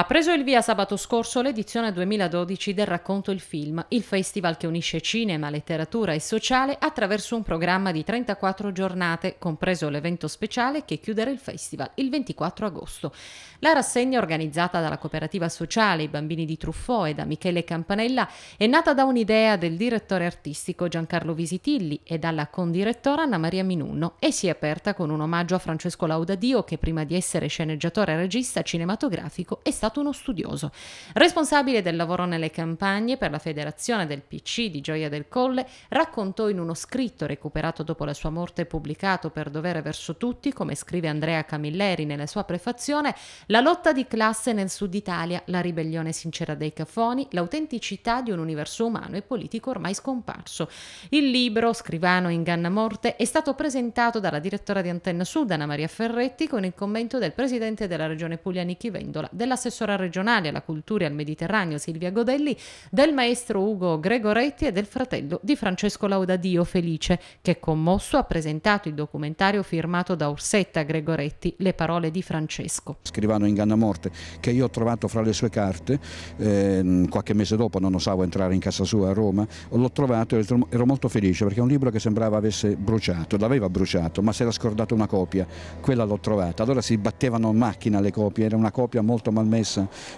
Ha preso il via sabato scorso l'edizione 2012 del racconto Il Film, il festival che unisce cinema, letteratura e sociale attraverso un programma di 34 giornate, compreso l'evento speciale che chiuderà il festival il 24 agosto. La rassegna organizzata dalla cooperativa sociale I Bambini di Truffò e da Michele Campanella è nata da un'idea del direttore artistico Giancarlo Visitilli e dalla condirettora Anna Maria Minunno e si è aperta con un omaggio a Francesco Laudadio che prima di essere sceneggiatore e regista cinematografico è stato stato uno studioso, responsabile del lavoro nelle campagne per la federazione del PC di Gioia del Colle, raccontò in uno scritto recuperato dopo la sua morte pubblicato per dovere verso tutti, come scrive Andrea Camilleri nella sua prefazione, la lotta di classe nel sud Italia, la ribellione sincera dei cafoni, l'autenticità di un universo umano e politico ormai scomparso. Il libro, Scrivano in inganna morte, è stato presentato dalla direttora di Antenna Sud, Anna Maria Ferretti, con il commento del presidente della regione Puglia Nicchi Vendola, dell'assessore assessora regionale alla cultura e al Mediterraneo Silvia Godelli, del maestro Ugo Gregoretti e del fratello di Francesco Laudadio Felice, che commosso ha presentato il documentario firmato da Ursetta Gregoretti, Le parole di Francesco. Scrivano Inganna Morte, che io ho trovato fra le sue carte, eh, qualche mese dopo non osavo entrare in casa sua a Roma, l'ho trovato e ero molto felice perché è un libro che sembrava avesse bruciato, l'aveva bruciato, ma si era scordato una copia, quella l'ho trovata. Allora si battevano in macchina le copie, era una copia molto malmessa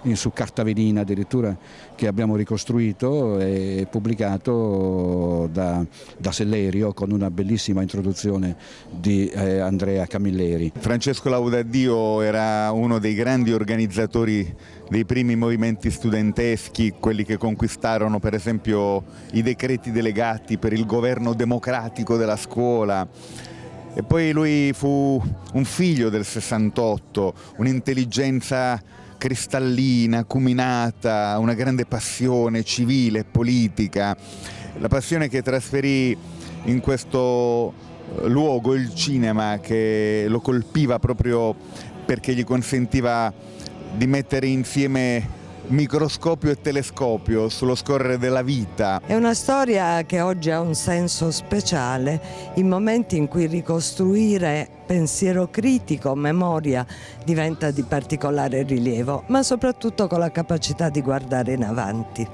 in, su carta velina addirittura che abbiamo ricostruito e pubblicato da, da Sellerio con una bellissima introduzione di eh, Andrea Camilleri. Francesco Laudaddio era uno dei grandi organizzatori dei primi movimenti studenteschi, quelli che conquistarono per esempio i decreti delegati per il governo democratico della scuola. E poi lui fu un figlio del 68, un'intelligenza cristallina, acuminata, una grande passione civile, politica, la passione che trasferì in questo eh, luogo il cinema che lo colpiva proprio perché gli consentiva di mettere insieme microscopio e telescopio sullo scorrere della vita. È una storia che oggi ha un senso speciale, i momenti in cui ricostruire pensiero critico, memoria, diventa di particolare rilievo, ma soprattutto con la capacità di guardare in avanti.